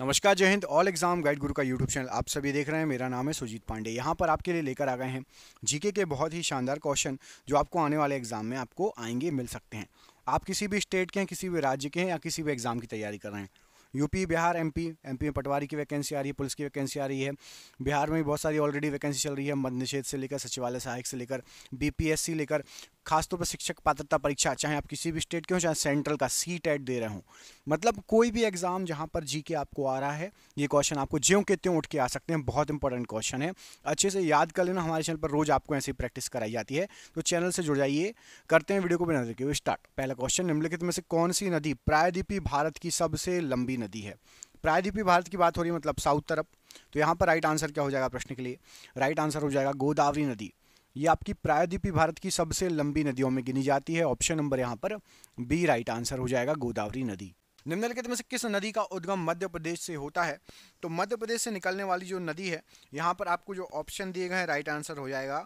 नमस्कार जय Hind all exam guide गुरु का यूट्यूब चैनल आप सभी देख रहे हैं मेरा नाम है सुजीत पांडे यहाँ पर आपके लिए लेकर आ गए हैं जीके के बहुत ही शानदार क्वेश्चन जो आपको आने वाले एग्जाम में आपको आएंगे मिल सकते हैं आप किसी भी स्टेट के हैं किसी भी राज्य के हैं या किसी भी एग्जाम की तैयारी कर रहे हैं यूपी बिहार एमपी एमपी में पटवारी की वैकेंसी आ रही है पुलिस की वैकेंसी आ रही है बिहार में भी बहुत सारी ऑलरेडी वैकेंसी चल रही है मध्य निषेध से लेकर सचिवालय सहायक से लेकर बीपीएससी लेकर खासतौर पर शिक्षक पात्रता परीक्षा चाहे आप किसी भी स्टेट के हों चाहे सेंट्रल का सी टेट दे रहे हो मतलब कोई भी एग्ज़ाम जहाँ पर जी के आपको आ रहा है ये क्वेश्चन आपको ज्यों के त्यों उठ के आ सकते हैं बहुत इंपॉर्टेंट क्वेश्चन है अच्छे से याद कर लेना हमारे चैनल पर रोज़ आपको ऐसी प्रैक्टिस कराई जाती है तो चैनल से जुड़ जाइए करते हैं वीडियो को बिना देखिए स्टार्ट पहला क्वेश्चन निम्नलिखित में से कौन सी नदी प्रायद्वीपी भारत की सबसे लंबी नदी है प्रायद्वीपी भारत की बात हो रही है मतलब साउथ तरफ तो यहाँ पर राइट आंसर क्या हो जाएगा प्रश्न के लिए राइट आंसर हो जाएगा गोदावरी नदी ये आपकी प्रायद्वीपी भारत की सबसे लंबी नदियों में गिनी जाती है ऑप्शन नंबर यहाँ पर बी राइट आंसर हो जाएगा गोदावरी नदी निम्नलिखित में से किस नदी का उद्गम मध्य प्रदेश से होता है तो मध्य प्रदेश से निकलने वाली जो नदी है यहाँ पर आपको जो ऑप्शन दिए गए हैं राइट आंसर हो जाएगा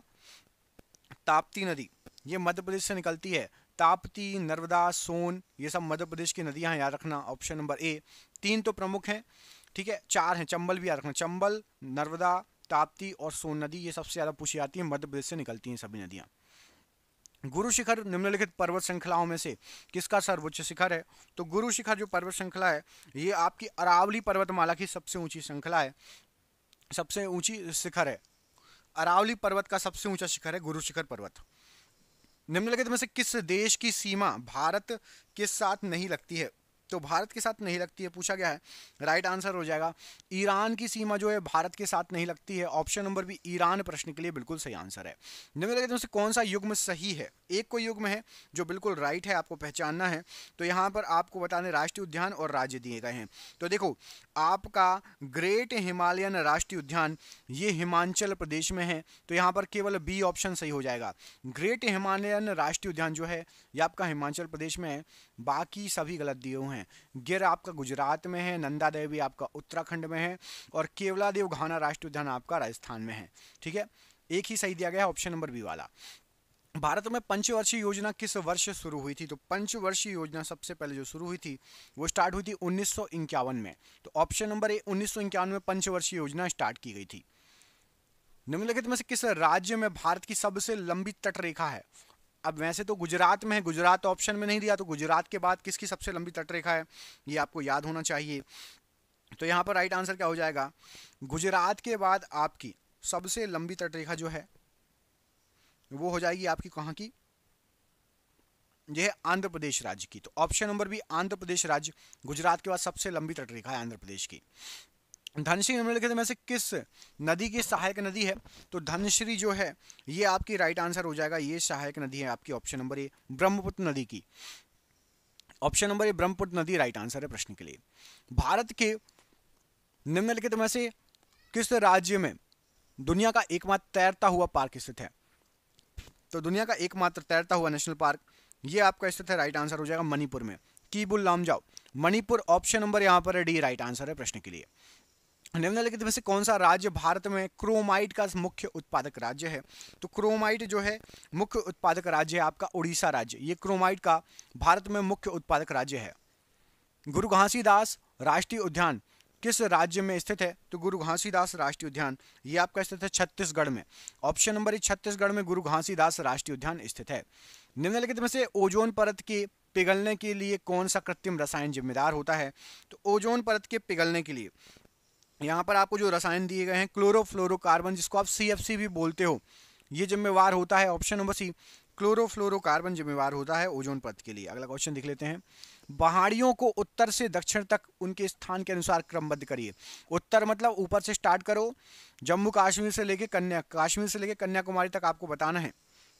ताप्ती नदी ये मध्य प्रदेश से निकलती है ताप्ती नर्मदा सोन ये सब मध्य प्रदेश की नदियाँ याद रखना ऑप्शन नंबर ए तीन तो प्रमुख हैं ठीक है चार हैं चंबल भी याद रखना चंबल नर्मदा ताप्ती और सोन नदी ये सबसे ज़्यादा पूछी जाती है मध्य प्रदेश से निकलती हैं सभी नदियाँ गुरु शिखर निम्नलिखित पर्वत श्रृंखलाओं में से किसका सर्वोच्च शिखर है तो गुरु शिखर जो पर्वत श्रृंखला है ये आपकी अरावली पर्वतमाला की सबसे ऊंची श्रृंखला है सबसे ऊंची शिखर है अरावली पर्वत का सबसे ऊंचा शिखर है गुरु शिखर पर्वत निम्नलिखित में से किस देश की सीमा भारत के साथ नहीं लगती है तो भारत के साथ नहीं लगती है पूछा गया है राइट आंसर हो जाएगा ईरान की सीमा जो है भारत के साथ नहीं लगती है ऑप्शन नंबर भी ईरान प्रश्न के लिए बिल्कुल सही आंसर है से कौन सा युग्म सही है एक को युग्म है जो बिल्कुल राइट है आपको पहचानना है तो यहाँ पर आपको बताने राष्ट्रीय उद्यान और राज्य दिए गए हैं तो देखो आपका ग्रेट हिमालयन राष्ट्रीय उद्यान ये हिमाचल प्रदेश में है तो यहाँ पर केवल बी ऑप्शन सही हो जाएगा ग्रेट हिमालयन राष्ट्रीय उद्यान जो है ये आपका हिमाचल प्रदेश में है बाकी सभी गलत दिए हुए हैं हैं गिर आपका गुजरात में है नंदा देवी आपका उत्तराखंड में है और केवला देव घाना राष्ट्रीय उद्यान आपका राजस्थान में है ठीक है एक ही सही दिया गया ऑप्शन नंबर बी वाला भारत में पंचवर्षीय योजना किस वर्ष शुरू हुई थी तो पंचवर्षीय योजना सबसे पहले जो शुरू हुई थी वो स्टार्ट हुई थी उन्नीस में तो ऑप्शन नंबर ए उन्नीस में पंचवर्षीय योजना स्टार्ट की गई थी निम्नलिखित में से किस राज्य में भारत की सबसे लंबी तटरेखा है अब वैसे तो गुजरात में है गुजरात ऑप्शन में नहीं दिया तो गुजरात के बाद किसकी सबसे लंबी तटरेखा है ये आपको याद होना चाहिए तो यहाँ पर राइट आंसर क्या हो जाएगा गुजरात के बाद आपकी सबसे लंबी तटरेखा जो है वो हो जाएगी आपकी कहाँ की यह है आंध्र प्रदेश राज्य की तो ऑप्शन नंबर भी आंध्र प्रदेश राज्य गुजरात के बाद सबसे लंबी तटरेखा है आंध्र प्रदेश की धनश्री निम्नलिखित में से किस नदी की सहायक नदी है तो धनश्री जो है ये आपकी राइट आंसर हो जाएगा ये सहायक नदी है आपकी ऑप्शन नंबर ए ब्रह्मपुत्र नदी की ऑप्शन नंबर ए ब्रह्मपुत्र नदी राइट आंसर है प्रश्न के लिए भारत के निम्नलिखित में से किस राज्य में दुनिया का एकमात्र तैरता हुआ पार्क स्थित है तो दुनिया का एकमात्र तैरता हुआ नेशनल पार्क ये आपका स्थित है राइट आंसर हो जाएगा मणिपुर में कीबुल जाओ मणिपुर ऑप्शन नंबर यहाँ पर है डी राइट आंसर है प्रश्न के लिए निम्नलिखित में से कौन सा राज्य भारत में क्रोमाइट का मुख्य उत्पादक राज्य है तो क्रोमाइट जो है मुख्य उत्पादक राज्य है आपका उड़ीसा राज्य ये क्रोमाइट का भारत में मुख्य उत्पादक राज्य है गुरु घासीदास राष्ट्रीय उद्यान किस राज्य में स्थित है तो गुरु घासीदास राष्ट्रीय उद्यान ये आपका स्थित है छत्तीसगढ़ में ऑप्शन नंबर एक छत्तीसगढ़ में गुरु घासीदास राष्ट्रीय उद्यान स्थित है निम्नलिखित में से ओजोन परत के पिघलने के लिए कौन सा कृत्रिम रसायन जिम्मेदार होता है तो ओजोन परत के पिघलने के लिए यहाँ पर आपको जो रसायन दिए गए हैं क्लोरोफ्लोरोकार्बन जिसको आप सी भी बोलते हो ये जिम्मेवार होता है ऑप्शन नंबर सी क्लोरोफ्लोरोकार्बन जिम्मेवार होता है ओजोन पथ के लिए अगला क्वेश्चन देख लेते हैं पहाड़ियों को उत्तर से दक्षिण तक उनके स्थान के अनुसार क्रमबद्ध करिए उत्तर मतलब ऊपर से स्टार्ट करो जम्मू कश्मीर से लेके कन्या कश्मीर से लेके कन्याकुमारी तक आपको बताना है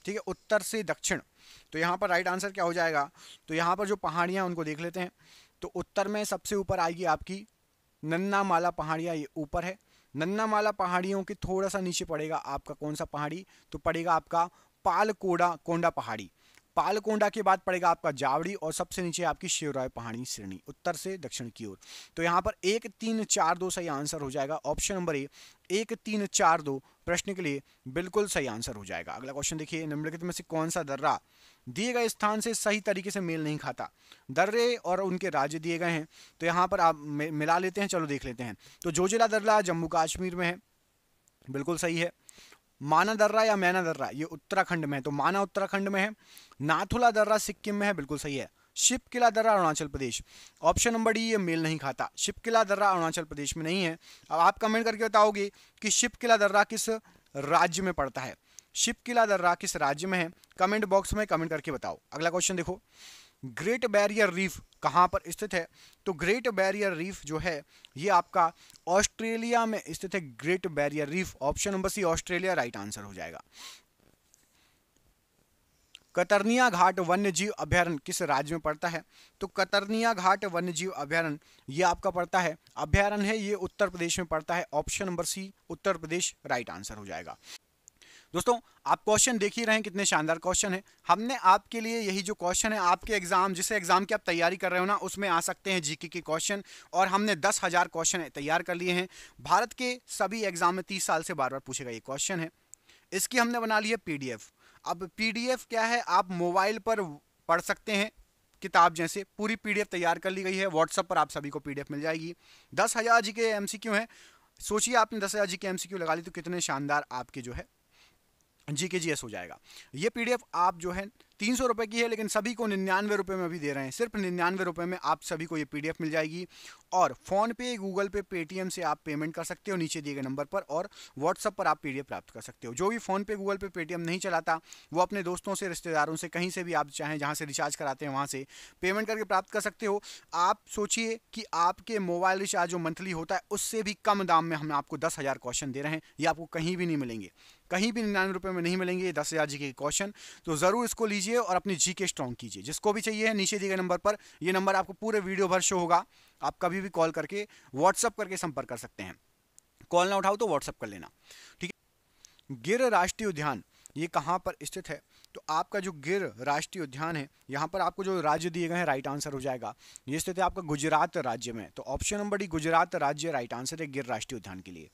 ठीक है उत्तर से दक्षिण तो यहाँ पर राइट आंसर क्या हो जाएगा तो यहाँ पर जो पहाड़ियाँ उनको देख लेते हैं तो उत्तर में सबसे ऊपर आएगी आपकी नन्ना माला पहाड़िया ये ऊपर है नन्ना माला पहाड़ियों के थोड़ा सा नीचे पड़ेगा आपका कौन सा पहाड़ी तो पड़ेगा आपका पालकोड़ा कोंडा पहाड़ी पालकोंडा के बाद पड़ेगा आपका जावड़ी और सबसे नीचे आपकी शिवराय पहाड़ी श्रेणी उत्तर से दक्षिण की ओर तो यहाँ पर एक तीन चार दो सही आंसर हो जाएगा ऑप्शन नंबर ए एक तीन चार दो प्रश्न के लिए बिल्कुल सही आंसर हो जाएगा अगला क्वेश्चन देखिए निम्नलिखित में से कौन सा दर्रा दिए गए स्थान से सही तरीके से मेल नहीं खाता दर्रे और उनके राज्य दिए गए हैं तो यहाँ पर आप मिला लेते हैं चलो देख लेते हैं तो जोजिला दर्रा जम्मू काश्मीर में है बिल्कुल सही है माना दर्रा या मैना दर्रा ये उत्तराखंड में है तो माना उत्तराखंड में है नाथुला दर्रा सिक्किम में है बिल्कुल सही है शिप किला दर्रा Arunachal Pradesh option number D ये मेल नहीं खाता शिप किला दर्रा अरुणाचल प्रदेश में नहीं है अब आप कमेंट करके बताओगे कि शिप किला दर्रा किस राज्य में पड़ता है शिप किला दर्रा किस राज्य में है कमेंट बॉक्स में कमेंट करके बताओ अगला क्वेश्चन देखो ग्रेट बैरियर रीफ कहाँ पर स्थित है तो ग्रेट बैरियर रीफ जो है ये आपका ऑस्ट्रेलिया में स्थित है Great Barrier Reef option number C Australia right answer हो जाएगा कतरनिया घाट वन्य जीव अभ्यारण किस राज्य में पड़ता है तो कतरनिया घाट वन्य जीव अभ्यारण ये आपका पड़ता है अभ्यारण्य है ये उत्तर प्रदेश में पड़ता है option number C Uttar Pradesh right answer हो जाएगा दोस्तों आप क्वेश्चन देख ही रहे हैं कितने शानदार क्वेश्चन है हमने आपके लिए यही जो क्वेश्चन है आपके एग्जाम जिसे एग्जाम की आप तैयारी कर रहे हो ना उसमें आ सकते हैं जीके के क्वेश्चन और हमने दस हजार क्वेश्चन तैयार कर लिए हैं भारत के सभी एग्जाम में तीस साल से बार बार पूछेगा ये क्वेश्चन है इसकी हमने बना ली है पीडीएफ अब एफ क्या है आप मोबाइल पर पढ़ सकते हैं किताब जैसे पूरी एफ तैयार कर ली गई है व्हाट्सअप पर आप सभी को पीडीएफ मिल जाएगी दस हज़ार जी के एम है सोचिए आपने दस हज़ार जी के एम लगा ली तो कितने शानदार आपके जो है जी के जी एस हो जाएगा ये पी डी एफ आप जो है तीन सौ रुपये की है लेकिन सभी को निन्यानवे रुपये में अभी दे रहे हैं सिर्फ निन्यानवे रुपये में आप सभी को ये पी डी एफ मिल जाएगी और फ़ोनपे गूगल पे पेटीएम से आप पेमेंट कर सकते हो नीचे दिए गए नंबर पर और व्हाट्सअप पर आप पी डी एफ प्राप्त कर सकते हो जो भी फ़ोनपे गूगल पे पेटीएम नहीं चलाता वो अपने दोस्तों से रिश्तेदारों से कहीं से भी आप चाहें जहाँ से रिचार्ज कराते हैं वहाँ से पेमेंट करके प्राप्त कर सकते हो आप सोचिए कि आपके मोबाइल रिचार्ज जो मंथली होता है उससे भी कम दाम में हम आपको दस हज़ार क्वेश्चन दे रहे हैं ये आपको कहीं भी नहीं मिलेंगे कहीं भी निन्यानवे रुपये में नहीं मिलेंगे दस हज़ार जी के क्वेश्चन तो ज़रूर इसको लीजिए और अपनी जी के स्ट्रॉन्ग कीजिए जिसको भी चाहिए है नीचे दिए गए नंबर पर ये नंबर आपको पूरे वीडियो भर शो होगा आप कभी भी कॉल करके व्हाट्सअप करके संपर्क कर सकते हैं कॉल ना उठाओ तो व्हाट्सअप कर लेना ठीक है गिर राष्ट्रीय उद्यान ये कहाँ पर स्थित है तो आपका जो गिर राष्ट्रीय उद्यान है यहाँ पर आपको जो राज्य दिए गए हैं राइट आंसर हो जाएगा ये स्थित है आपका गुजरात राज्य में तो ऑप्शन नंबर डी गुजरात राज्य राइट आंसर है गिर राष्ट्रीय उद्यान के लिए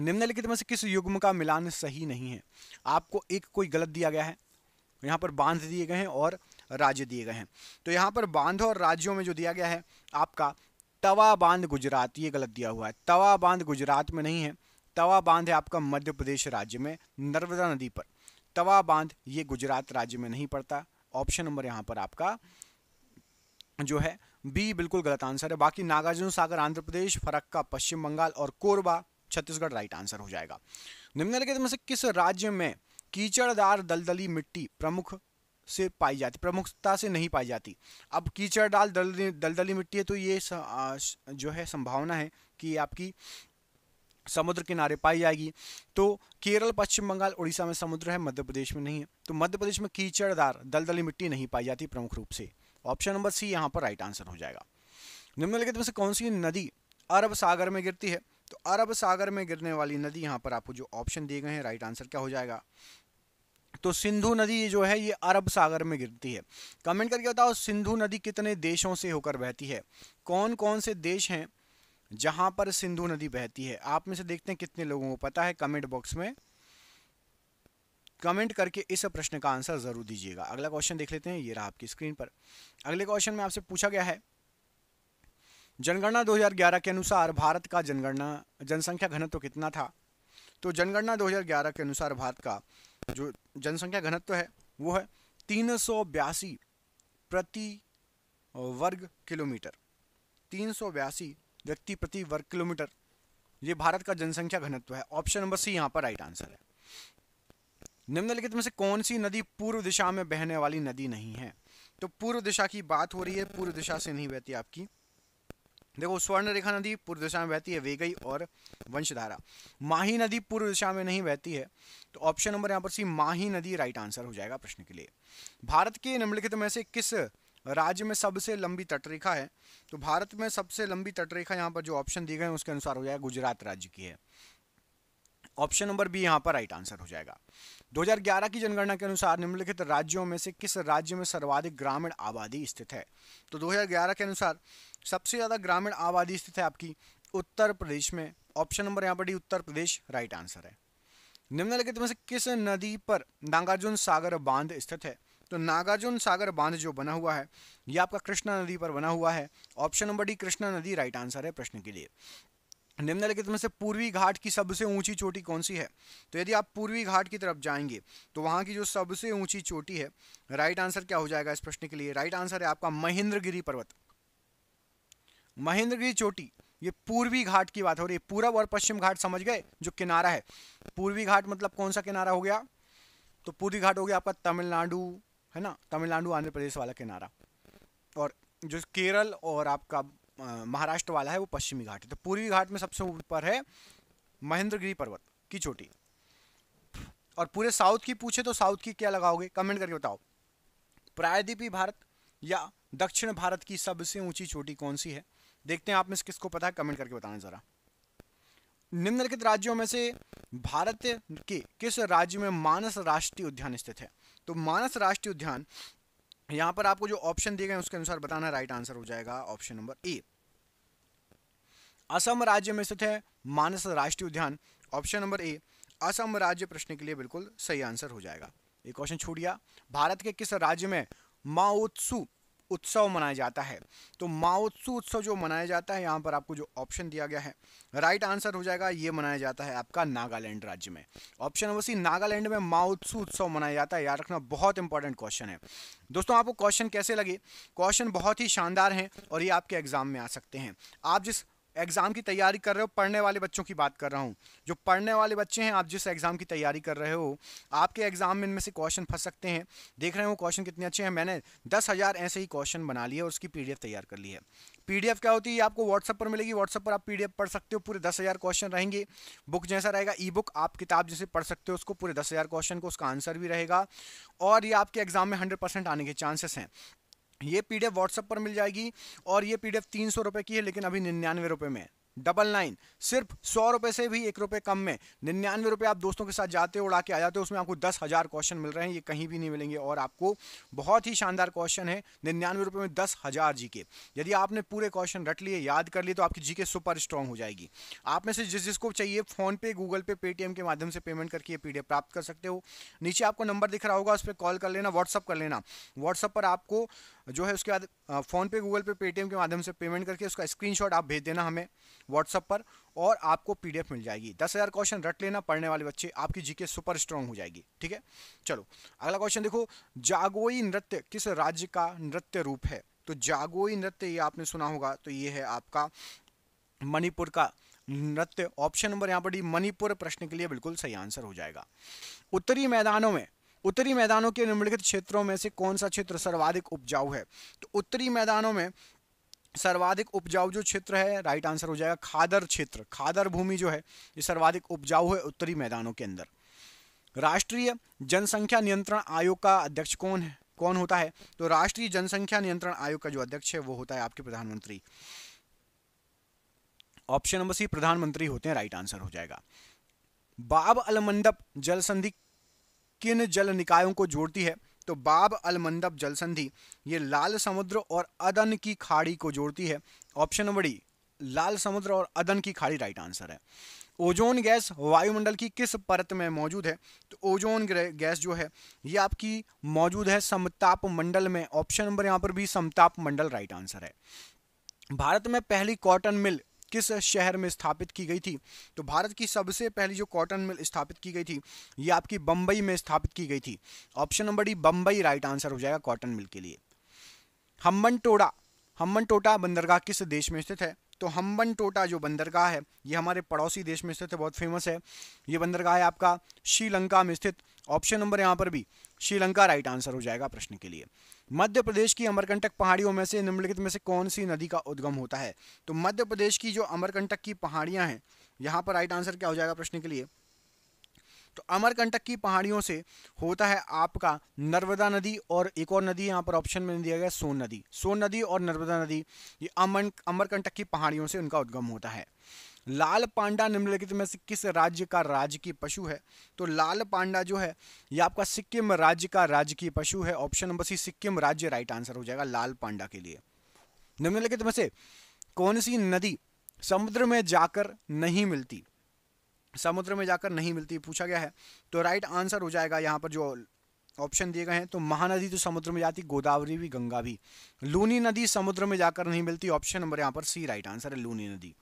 निम्नलिखित में से किस युग्म का मिलान सही नहीं है आपको एक कोई गलत दिया गया है यहाँ पर बांध दिए गए हैं और राज्य दिए गए हैं तो यहाँ पर बांध और राज्यों में जो दिया गया है आपका तवा बांध गुजरात ये गलत दिया हुआ है तवा बांध गुजरात में नहीं है तवा बांध है आपका मध्य प्रदेश राज्य में नर्मदा नदी पर तवा बांध ये गुजरात राज्य में नहीं पड़ता ऑप्शन नंबर यहाँ पर आपका जो है बी बिल्कुल गलत आंसर है बाकी नागार्जुन सागर आंध्र प्रदेश फरक्का पश्चिम बंगाल और कोरबा छत्तीसगढ़ राइट आंसर हो जाएगा निम्नलिखित में से किस राज्य में कीचड़दार दलदली मिट्टी प्रमुख से पाई जाती प्रमुखता से नहीं पाई जाती अब कीचड़दार दलदली दलदली मिट्टी है तो ये जो है संभावना है कि आपकी समुद्र किनारे पाई जाएगी तो केरल पश्चिम बंगाल उड़ीसा में समुद्र है मध्य प्रदेश में नहीं है तो मध्य प्रदेश में कीचड़दार दलदली मिट्टी नहीं पाई जाती प्रमुख रूप से ऑप्शन नंबर सी यहाँ पर राइट आंसर हो जाएगा निम्नलिखित में से कौन सी नदी अरब सागर में गिरती है तो अरब सागर में गिरने वाली नदी यहाँ पर आपको जो ऑप्शन दिए गए हैं राइट आंसर क्या हो जाएगा तो सिंधु नदी जो है ये अरब सागर में गिरती है कमेंट करके बताओ सिंधु नदी कितने देशों से होकर बहती है कौन कौन से देश हैं जहां पर सिंधु नदी बहती है आप में से देखते हैं कितने लोगों को पता है कमेंट बॉक्स में कमेंट करके इस प्रश्न का आंसर जरूर दीजिएगा अगला क्वेश्चन देख लेते हैं ये रहा आपकी स्क्रीन पर अगले क्वेश्चन में आपसे पूछा गया है जनगणना 2011 के अनुसार भारत का जनगणना जनसंख्या घनत्व कितना था तो जनगणना 2011 के अनुसार भारत का जो जनसंख्या घनत्व है वो है तीन प्रति वर्ग किलोमीटर तीन व्यक्ति प्रति वर्ग किलोमीटर ये भारत का जनसंख्या घनत्व है ऑप्शन नंबर सी यहाँ पर राइट आंसर है निम्नलिखित में से कौन सी नदी पूर्व दिशा में बहने वाली नदी नहीं है तो पूर्व दिशा की बात हो रही है पूर्व दिशा से नहीं बहती आपकी देखो स्वर्ण रेखा नदी पूर्व दिशा में बहती है वेगई और वंशधारा माही नदी पूर्व दिशा में नहीं बहती है तो ऑप्शन नंबर यहाँ पर सी माही नदी राइट आंसर हो जाएगा प्रश्न के लिए भारत के निम्नलिखित में से किस राज्य में सबसे लंबी तटरेखा है तो भारत में सबसे लंबी तटरेखा यहाँ पर जो ऑप्शन दिए गए उसके अनुसार हो जाएगा गुजरात राज्य की है ऑप्शन नंबर बी यहाँ पर राइट आंसर हो जाएगा 2011 की जनगणना के अनुसार निम्नलिखित राज्यों में से किस राज्य में सर्वाधिक ग्रामीण आबादी स्थित है तो 2011 के अनुसार सबसे ज़्यादा ग्रामीण आबादी स्थित है आपकी उत्तर प्रदेश में ऑप्शन नंबर यहाँ पर D Uttar Pradesh right answer है निम्नलिखित में से किस नदी पर नागार्जुन सागर बांध स्थित है तो नागार्जुन सागर बांध जो बना हुआ है यह आपका कृष्णा नदी पर बना हुआ है ऑप्शन नंबर डी कृष्णा नदी राइट आंसर है प्रश्न के लिए निम्नलिखित में से पूर्वी घाट की सबसे ऊंची चोटी कौन सी है तो यदि आप पूर्वी घाट की तरफ जाएंगे तो वहां की जो सबसे ऊंची चोटी है राइट आंसर क्या हो जाएगा इस प्रश्न के लिए राइट आंसर है आपका महेंद्रगिरी पर्वत महेंद्रगिरी चोटी ये पूर्वी घाट की बात हो रही है पूर्व और पश्चिम घाट समझ गए जो किनारा है पूर्वी घाट मतलब कौन सा किनारा हो गया तो पूर्वी घाट हो गया आपका तमिलनाडु है ना तमिलनाडु आंध्र प्रदेश वाला किनारा और जो केरल और आपका महाराष्ट्र वाला है वो पश्चिमी घाट है तो पूर्वी घाट में सबसे ऊपर है महेंद्रगिरी पर्वत की चोटी और पूरे साउथ की पूछे तो साउथ की क्या लगाओगे कमेंट करके बताओ प्रायद्वीपी भारत या दक्षिण भारत की सबसे ऊंची चोटी कौन सी है देखते हैं आप में से किसको पता है कमेंट करके बताना ज़रा निम्नलिखित राज्यों में से भारत के किस राज्य में मानस राष्ट्रीय उद्यान स्थित है तो मानस राष्ट्रीय उद्यान यहां पर आपको जो ऑप्शन दिए गए उसके अनुसार बताना राइट आंसर हो जाएगा ऑप्शन नंबर ए असम राज्य में स्थित है मानस राष्ट्रीय उद्यान ऑप्शन नंबर ए असम राज्य प्रश्न के लिए बिल्कुल सही आंसर हो जाएगा ये क्वेश्चन छूट गया भारत के किस राज्य में माओत्सु उत्सव मनाया जाता है तो माओत्सु उत्सव जो मनाया जाता है यहाँ पर आपको जो ऑप्शन दिया गया है राइट आंसर हो जाएगा ये मनाया जाता है आपका नागालैंड राज्य में ऑप्शन नंबर सी नागालैंड में माओत्सु उत्सव मनाया जाता है याद रखना बहुत इंपॉर्टेंट क्वेश्चन है दोस्तों आपको क्वेश्चन कैसे लगे क्वेश्चन बहुत ही शानदार हैं और ये आपके एग्जाम में आ सकते हैं आप जिस एग्ज़ाम की तैयारी कर रहे हो पढ़ने वाले बच्चों की बात कर रहा हूँ जो पढ़ने वाले बच्चे हैं आप जिस एग्ज़ाम की तैयारी कर रहे हो आपके एग्ज़ाम में इनमें से क्वेश्चन फंस सकते हैं देख रहे हो क्वेश्चन कितने अच्छे हैं मैंने दस हज़ार ऐसे ही क्वेश्चन बना लिए और उसकी पी तैयार कर ली है पीडीएफ क्या होती है आपको व्हाट्सअप पर मिलेगी व्हाट्सअप पर आप पीडीएफ पढ़ सकते हो पूरे दस हज़ार क्वेश्चन रहेंगे बुक जैसा रहेगा ई बुक आप किताब जैसे पढ़ सकते हो उसको पूरे दस हज़ार क्वेश्चन को उसका आंसर भी रहेगा और ये आपके एग्जाम में हंड्रेड परसेंट आने के चांसेस हैं ये पीडीएफ व्हाट्सएप पर मिल जाएगी और ये पीडीएफ तीन सौ रुपये की है लेकिन अभी निन्यानवे रुपये में डबल नाइन सिर्फ सौ रुपये से भी एक रुपये कम में निन्यानवे रुपये आप दोस्तों के साथ जाते हो उड़ा के आ जाते हो उसमें आपको दस हज़ार क्वेश्चन मिल रहे हैं ये कहीं भी नहीं मिलेंगे और आपको बहुत ही शानदार क्वेश्चन है निन्यानवे रुपये में दस हज़ार जी के यदि आपने पूरे क्वेश्चन रट लिए याद कर लिए तो आपकी जी के सुपर स्ट्रॉन्ग हो जाएगी आप में से जिस जिसको चाहिए फ़ोनपे गूगल पे पेटीएम के माध्यम से पेमेंट करके ये पी प्राप्त कर सकते हो नीचे आपको नंबर दिख रहा होगा उस पर कॉल कर लेना व्हाट्सअप कर लेना व्हाट्सअप पर आपको जो है उसके बाद फ़ोन पे गूगल पे पेटीएम के माध्यम से पेमेंट करके उसका स्क्रीनशॉट आप भेज देना हमें व्हाट्सअप पर और आपको पीडीएफ मिल जाएगी दस हज़ार क्वेश्चन रट लेना पढ़ने वाले बच्चे आपकी जीके सुपर स्ट्रांग हो जाएगी ठीक है चलो अगला क्वेश्चन देखो जागोई नृत्य किस राज्य का नृत्य रूप है तो जागोई नृत्य ये आपने सुना होगा तो ये है आपका मणिपुर का नृत्य ऑप्शन नंबर यहाँ पर डी मणिपुर प्रश्न के लिए बिल्कुल सही आंसर हो जाएगा उत्तरी मैदानों में उत्तरी मैदानों के निम्नलिखित क्षेत्रों में से कौन सा क्षेत्र सर्वाधिक उपजाऊ है तो उत्तरी मैदानों में सर्वाधिक उपजाऊ जो क्षेत्र है राइट आंसर हो जाएगा खादर क्षेत्र खादर भूमि जो है ये सर्वाधिक उपजाऊ है उत्तरी मैदानों के अंदर राष्ट्रीय जनसंख्या नियंत्रण आयोग का अध्यक्ष कौन है कौन होता है तो राष्ट्रीय जनसंख्या नियंत्रण आयोग का जो अध्यक्ष है वो होता है आपके प्रधानमंत्री ऑप्शन नंबर सी प्रधानमंत्री होते हैं राइट आंसर हो जाएगा बाब अलमंडप जल संधि किन जल निकायों को जोड़ती है तो बाब अलमंदब जल संधि ये लाल समुद्र और अदन की खाड़ी को जोड़ती है ऑप्शन नंबर डी लाल समुद्र और अदन की खाड़ी राइट आंसर है ओजोन गैस वायुमंडल की किस परत में मौजूद है तो ओजोन गैस जो है ये आपकी मौजूद है समताप मंडल में ऑप्शन नंबर यहाँ पर भी समताप मंडल राइट आंसर है भारत में पहली कॉटन मिल किस शहर में स्थापित की गई थी तो भारत की सबसे पहली जो कॉटन मिल स्थापित की गई थी ये आपकी बम्बई में स्थापित की गई थी option number D Bombay right answer हो जाएगा कॉटन मिल के लिए हम्बन टोड़ा हम्बन टोटा बंदरगाह किस देश में स्थित है तो हम्बन टोटा जो बंदरगाह है ये हमारे पड़ोसी देश में स्थित है बहुत फेमस है ये बंदरगाह है आपका श्रीलंका में स्थित ऑप्शन नंबर यहाँ पर भी श्रीलंका राइट आंसर हो जाएगा प्रश्न के लिए मध्य प्रदेश की अमरकंटक पहाड़ियों में से निम्नलिखित में से कौन सी नदी का उद्गम होता है तो मध्य प्रदेश की जो अमरकंटक की पहाड़ियां हैं यहाँ पर राइट आंसर क्या हो जाएगा प्रश्न के लिए तो अमरकंटक की पहाड़ियों से होता है आपका नर्मदा नदी और एक और नदी यहाँ पर ऑप्शन में दिया गया सोन नदी सोन नदी और नर्मदा नदी ये अमर अमरकंटक की पहाड़ियों से उनका उद्गम होता है लाल पांडा निम्नलिखित में से किस राज्य का राजकीय पशु है तो लाल पांडा जो है ये आपका सिक्किम राज्य का राजकीय पशु है ऑप्शन नंबर सी सिक्किम राज्य राइट आंसर हो जाएगा लाल पांडा के लिए निम्नलिखित में से कौन सी नदी समुद्र में जाकर नहीं मिलती समुद्र में जाकर नहीं मिलती पूछा गया है तो राइट आंसर हो जाएगा यहाँ पर जो ऑप्शन दिए गए हैं तो महानदी तो समुद्र में जाती गोदावरी भी गंगा भी लूनी नदी समुद्र में जाकर नहीं मिलती ऑप्शन नंबर यहाँ पर सी राइट आंसर है लूनी नदी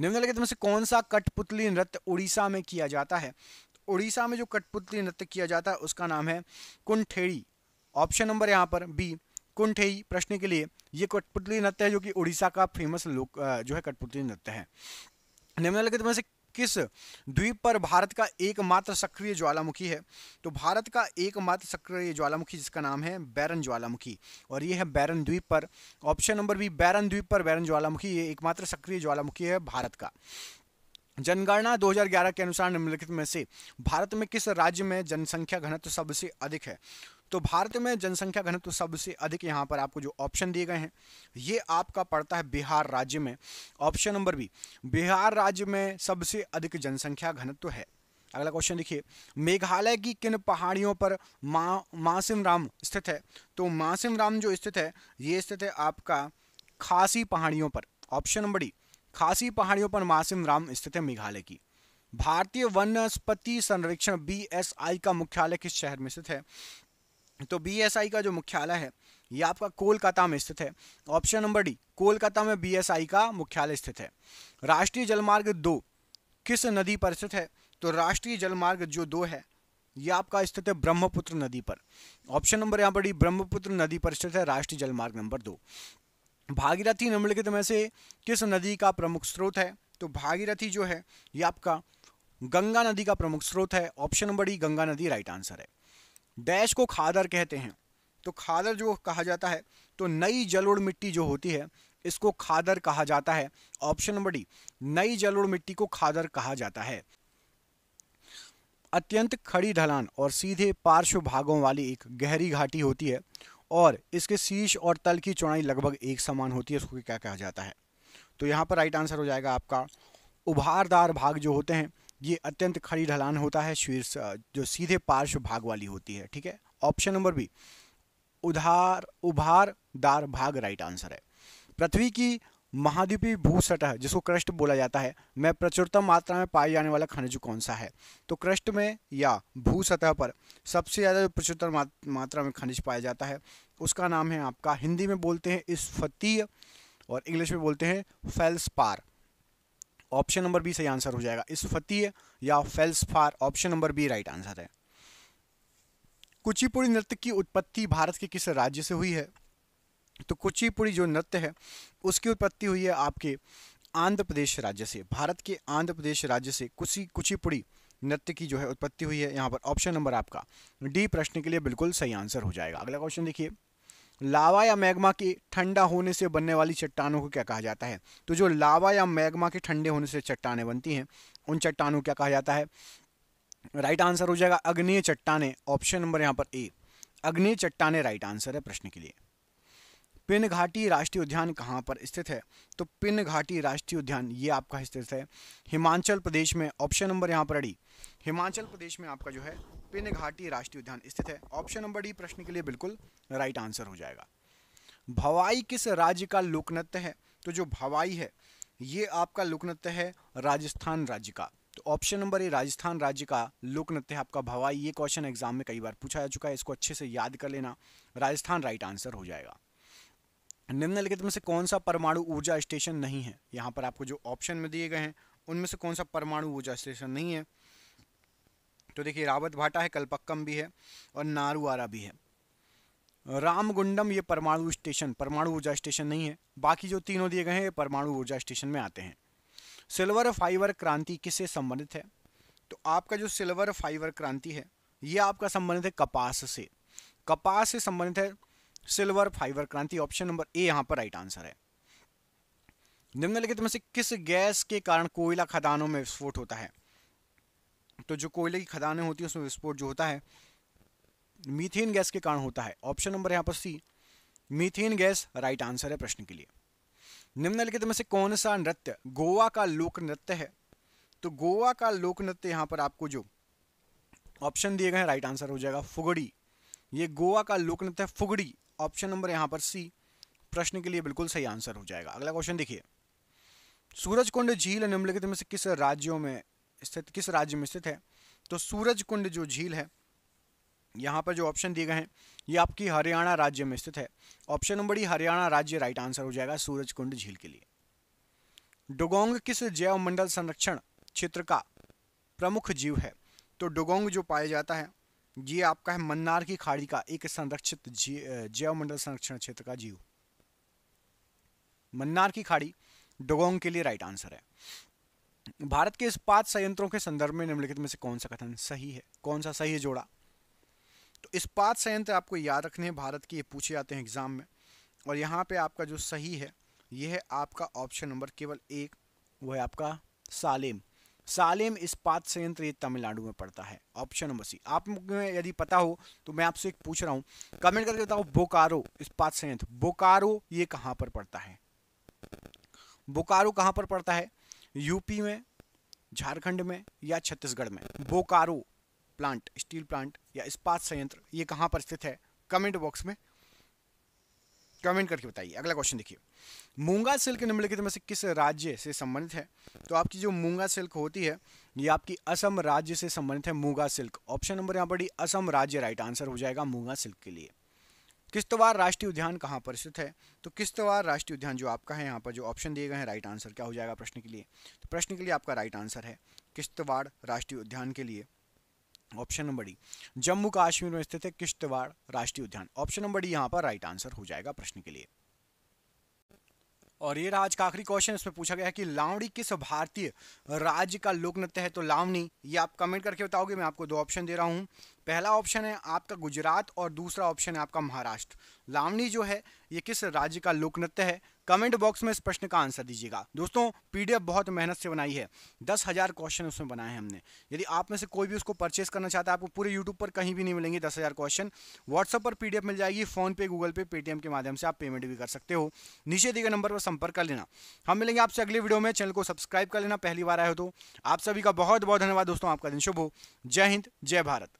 निम्नलिखित में से कौन सा कठपुतली नृत्य उड़ीसा में किया जाता है उड़ीसा में जो कठपुतली नृत्य किया जाता है उसका नाम है कुंठेड़ी ऑप्शन नंबर यहाँ पर बी कुंठे प्रश्न के लिए ये कठपुतली नृत्य है जो कि उड़ीसा का फेमस लोक जो है कठपुतली नृत्य है निम्नलिखित में से किस द्वीप पर भारत का एकमात्र सक्रिय ज्वालामुखी है तो भारत का एकमात्र सक्रिय ज्वालामुखी जिसका नाम है बैरन ज्वालामुखी और यह है बैरन द्वीप पर ऑप्शन नंबर बी बैरन द्वीप पर बैरन ज्वालामुखी ये एकमात्र सक्रिय ज्वालामुखी है भारत का जनगणना 2011 के अनुसार निम्नलिखित में से भारत में किस राज्य में जनसंख्या घनत्व सबसे अधिक है तो भारत में जनसंख्या घनत्व सबसे अधिक यहाँ पर आपको जो ऑप्शन दिए गए हैं ये आपका पड़ता है बिहार राज्य में ऑप्शन नंबर बी बिहार राज्य में सबसे अधिक जनसंख्या घनत्व है अगला क्वेश्चन देखिए मेघालय की किन पहाड़ियों पर मा मासिम राम स्थित है तो मासिम राम जो स्थित है ये स्थित है आपका खासी पहाड़ियों पर ऑप्शन नंबर डी खासी पहाड़ियों पर मासिम राम स्थित है मेघालय की भारतीय वनस्पति संरक्षण बी एस आई का मुख्यालय किस शहर में स्थित है तो बीएसआई का जो मुख्यालय है ये आपका कोलकाता में स्थित है ऑप्शन नंबर डी कोलकाता में बीएसआई का मुख्यालय स्थित है राष्ट्रीय जलमार्ग दो किस नदी पर स्थित है तो राष्ट्रीय जलमार्ग जो दो है ये आपका स्थित है ब्रह्मपुत्र नदी पर ऑप्शन नंबर यहाँ पर डी ब्रह्मपुत्र नदी पर स्थित है राष्ट्रीय जलमार्ग नंबर दो भागीरथी निम्नलिखित में से किस नदी का प्रमुख स्रोत है तो भागीरथी जो है ये आपका गंगा नदी का प्रमुख स्रोत है ऑप्शन नंबर डी गंगा नदी राइट आंसर है डैश को खादर कहते हैं तो खादर जो कहा जाता है तो नई जलोड़ मिट्टी जो होती है इसको खादर कहा जाता है ऑप्शन नंबर डी नई जलोड़ मिट्टी को खादर कहा जाता है अत्यंत खड़ी ढलान और सीधे पार्श्व भागों वाली एक गहरी घाटी होती है और इसके शीश और तल की चौड़ाई लगभग एक समान होती है उसको क्या कहा जाता है तो यहाँ पर राइट आंसर हो जाएगा आपका उभारदार भाग जो होते हैं ये अत्यंत खड़ी ढलान होता है शीर्ष जो सीधे पार्श्व भाग वाली होती है ठीक है ऑप्शन नंबर बी उधार उभार दार भाग राइट आंसर है पृथ्वी की महाद्वीपीय सतह जिसको क्रष्ट बोला जाता है मैं प्रचुरतम मात्रा में पाए जाने वाला खनिज कौन सा है तो क्रष्ट में या भू सतह पर सबसे ज़्यादा जो प्रचुरतम मात्रा में खनिज पाया जाता है उसका नाम है आपका हिंदी में बोलते हैं इस और इंग्लिश में बोलते हैं पार ऑप्शन नंबर बी सही आंसर हो जाएगा इस फतीह या फेल्सफार option number B right answer है कुचिपुड़ी नृत्य की उत्पत्ति भारत के किस राज्य से हुई है तो कुचिपुड़ी जो नृत्य है उसकी उत्पत्ति हुई है आपके आंध्र प्रदेश राज्य से भारत के आंध्र प्रदेश राज्य से कुची कुचिपुड़ी नृत्य की जो है उत्पत्ति हुई है यहाँ पर ऑप्शन नंबर आपका डी प्रश्न के लिए बिल्कुल सही आंसर हो जाएगा अगला क्वेश्चन देखिए लावा या मैग्मा के ठंडा होने से बनने वाली चट्टानों को क्या कहा जाता है तो जो लावा या मैग्मा के ठंडे होने से चट्टाने बनती हैं उन चट्टानों को क्या कहा जाता है राइट आंसर हो जाएगा अग्नेय चट्टाने ऑप्शन नंबर यहाँ पर ए अग्नि चट्टाने राइट आंसर है प्रश्न के लिए पिन घाटी राष्ट्रीय उद्यान कहाँ पर स्थित है तो पिन घाटी राष्ट्रीय उद्यान ये आपका स्थित है हिमाचल प्रदेश में ऑप्शन नंबर यहाँ पर डी हिमाचल प्रदेश में आपका जो है पिन घाटी राष्ट्रीय उद्यान स्थित है ऑप्शन नंबर डी प्रश्न के लिए बिल्कुल राइट आंसर हो जाएगा भवाई किस राज्य का लोकनृत्य है तो जो भवाई है ये आपका लोकनृत्य है राजस्थान राज्य का तो ऑप्शन नंबर ए राजस्थान राज्य का लोकनृत्य है आपका भवाई ये क्वेश्चन एग्जाम में कई बार पूछा जा चुका है इसको अच्छे से याद कर लेना राजस्थान राइट आंसर हो जाएगा निम्नलिखित में से कौन सा परमाणु ऊर्जा स्टेशन नहीं है यहाँ पर आपको जो ऑप्शन में दिए गए हैं उनमें से कौन सा परमाणु ऊर्जा स्टेशन नहीं है तो देखिए रावत भाटा है कलपक्कम भी है और नारूआरा भी है रामगुंडम ये परमाणु स्टेशन परमाणु ऊर्जा स्टेशन नहीं है बाकी जो तीनों दिए गए हैं ये परमाणु ऊर्जा स्टेशन में आते हैं सिल्वर फाइबर क्रांति किससे संबंधित है तो आपका जो सिल्वर फाइबर क्रांति है ये आपका संबंधित है कपास से कपास से संबंधित है सिल्वर फाइबर क्रांति ऑप्शन नंबर ए यहां पर राइट आंसर है निम्नलिखित में से किस गैस के कारण कोयला खदानों में विस्फोट होता है तो जो कोयले की खदानें होती है उसमें विस्फोट जो होता है मीथेन गैस के कारण होता है ऑप्शन नंबर यहां पर C methane gas right answer है प्रश्न के लिए निम्नलिखित में से कौन सा नृत्य गोवा का लोक नृत्य है तो गोवा का लोक नृत्य यहां पर आपको जो ऑप्शन दिए गए राइट आंसर हो जाएगा फुगड़ी ये गोवा का लोक नृत्य है फुगड़ी ऑप्शन नंबर यहाँ पर सी प्रश्न के लिए बिल्कुल सही आंसर हो जाएगा अगला क्वेश्चन देखिए सूरज कुंड झील निम्नलिखित में से किस राज्यों में स्थित किस राज्य में स्थित है तो सूरज कुंड जो झील है यहाँ पर जो ऑप्शन दिए गए हैं ये आपकी हरियाणा राज्य में स्थित है ऑप्शन नंबर ही हरियाणा राज्य राइट आंसर हो जाएगा सूरज कुंड झील के लिए डोगोंग किस जैव मंडल संरक्षण क्षेत्र का प्रमुख जीव है तो डोगोंग जो पाया जाता है ये आपका है मन्नार की खाड़ी का एक संरक्षित जैव मंडल संरक्षण क्षेत्र का जीव मन्नार की खाड़ी डोगोंग के लिए राइट आंसर है भारत के इस पांच संयंत्रों के संदर्भ में निम्नलिखित में से कौन सा कथन सही है कौन सा सही है जोड़ा तो इस पांच संयंत्र आपको याद रखने हैं भारत के ये पूछे जाते हैं एग्जाम में और यहाँ पे आपका जो सही है यह है आपका ऑप्शन नंबर केवल एक वो है आपका सालेम सालेम इस्पात संयंत्र ये तमिलनाडु में पड़ता है ऑप्शन नंबर सी आप यदि पता हो तो मैं आपसे एक पूछ रहा हूँ कमेंट करके बताओ बोकारो इस्पात संयंत्र बोकारो ये कहाँ पर पड़ता है बोकारो कहाँ पर पड़ता है यूपी में झारखंड में या छत्तीसगढ़ में बोकारो प्लांट स्टील प्लांट या इस्पात संयंत्र ये कहाँ पर स्थित है कमेंट बॉक्स में कमेंट करके बताइए अगला क्वेश्चन देखिए मूंगा सिल्क निम्नलिखित में से किस राज्य से संबंधित है तो आपकी जो मूंगा सिल्क होती है ये आपकी असम राज्य से संबंधित है मूंगा सिल्क ऑप्शन नंबर यहाँ पर असम राज्य राइट आंसर हो जाएगा मूंगा सिल्क के लिए किश्तवाड़ राष्ट्रीय उद्यान कहाँ पर स्थित है तो किश्तवाड़ राष्ट्रीय उद्यान जो आपका है यहाँ पर जो ऑप्शन दिए गए हैं राइट आंसर क्या हो जाएगा प्रश्न के लिए तो प्रश्न के लिए आपका राइट आंसर है किश्तवाड़ राष्ट्रीय उद्यान के लिए option number D Jammu Kashmir में स्थित है किश्तवाड़ राष्ट्रीय उद्यान ऑप्शन नंबर डी यहाँ पर राइट आंसर हो जाएगा प्रश्न के लिए और ये रहा आज का आखिरी क्वेश्चन इसमें पूछा गया है कि लावणी किस भारतीय राज्य का लोक नृत्य है तो लावणी ये आप कमेंट करके बताओगे मैं आपको दो ऑप्शन दे रहा हूँ पहला ऑप्शन है आपका गुजरात और दूसरा ऑप्शन है आपका महाराष्ट्र लावणी जो है ये किस राज्य का लोक नृत्य है कमेंट बॉक्स में इस प्रश्न का आंसर दीजिएगा दोस्तों पीडीएफ बहुत मेहनत से बनाई है दस हज़ार क्वेश्चन उसमें बनाए हैं हमने यदि आप में से कोई भी उसको परचेस करना चाहता है आपको पूरे यूट्यूब पर कहीं भी नहीं मिलेंगे दस हज़ार क्वेश्चन व्हाट्सअप पर पीडीएफ मिल जाएगी फ़ोनपे गूगल पे पेटीएम के माध्यम से आप पेमेंट भी कर सकते हो नीचे दिए गए नंबर पर संपर्क कर लेना हम मिलेंगे आपसे अगले वीडियो में चैनल को सब्सक्राइब कर लेना पहली बार आए हो तो आप सभी का बहुत बहुत धन्यवाद दोस्तों आपका दिन शुभ हो जय हिंद जय भारत